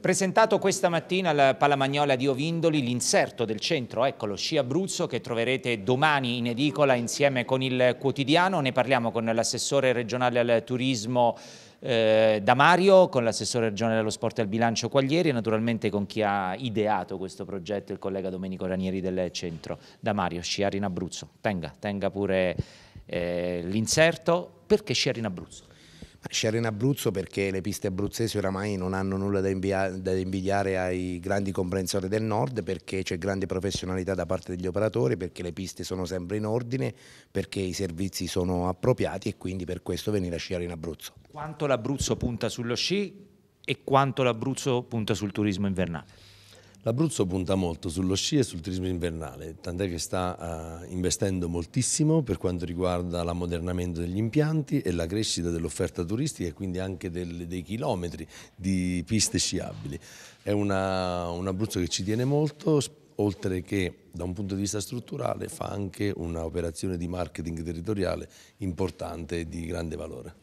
Presentato questa mattina al Palamagnola di Ovindoli l'inserto del centro, eccolo, Sci Abruzzo, che troverete domani in edicola insieme con il quotidiano. Ne parliamo con l'assessore regionale al turismo eh, Damario, con l'assessore regionale allo sport e al bilancio Quaglieri e naturalmente con chi ha ideato questo progetto, il collega Domenico Ranieri del centro. Damario, Sciari in Abruzzo. Tenga, tenga pure eh, l'inserto. Perché Sciari in Abruzzo? Sciare in Abruzzo perché le piste abruzzesi oramai non hanno nulla da, da invidiare ai grandi comprensori del nord perché c'è grande professionalità da parte degli operatori, perché le piste sono sempre in ordine, perché i servizi sono appropriati e quindi per questo venire a sciare in Abruzzo. Quanto l'Abruzzo punta sullo sci e quanto l'Abruzzo punta sul turismo invernale? L'Abruzzo punta molto sullo sci e sul turismo invernale, tant'è che sta uh, investendo moltissimo per quanto riguarda l'ammodernamento degli impianti e la crescita dell'offerta turistica e quindi anche del, dei chilometri di piste sciabili. È una, un Abruzzo che ci tiene molto, oltre che da un punto di vista strutturale fa anche un'operazione di marketing territoriale importante e di grande valore.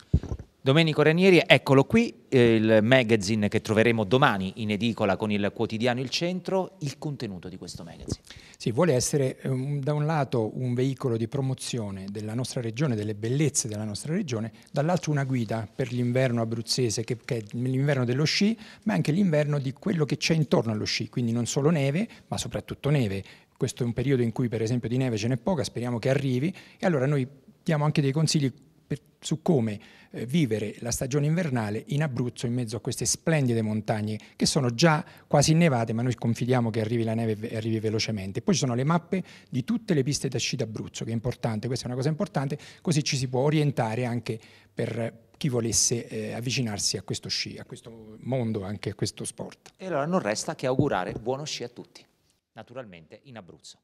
Domenico Ranieri, eccolo qui, eh, il magazine che troveremo domani in edicola con il quotidiano Il Centro, il contenuto di questo magazine. Sì, vuole essere eh, da un lato un veicolo di promozione della nostra regione, delle bellezze della nostra regione, dall'altro una guida per l'inverno abruzzese, che è l'inverno dello sci, ma anche l'inverno di quello che c'è intorno allo sci, quindi non solo neve, ma soprattutto neve. Questo è un periodo in cui per esempio di neve ce n'è poca, speriamo che arrivi e allora noi diamo anche dei consigli per, su come eh, vivere la stagione invernale in Abruzzo in mezzo a queste splendide montagne che sono già quasi innevate ma noi confidiamo che arrivi la neve e arrivi velocemente. Poi ci sono le mappe di tutte le piste da sci d'Abruzzo che è importante, questa è una cosa importante, così ci si può orientare anche per chi volesse eh, avvicinarsi a questo sci, a questo mondo, anche a questo sport. E allora non resta che augurare buono sci a tutti, naturalmente in Abruzzo.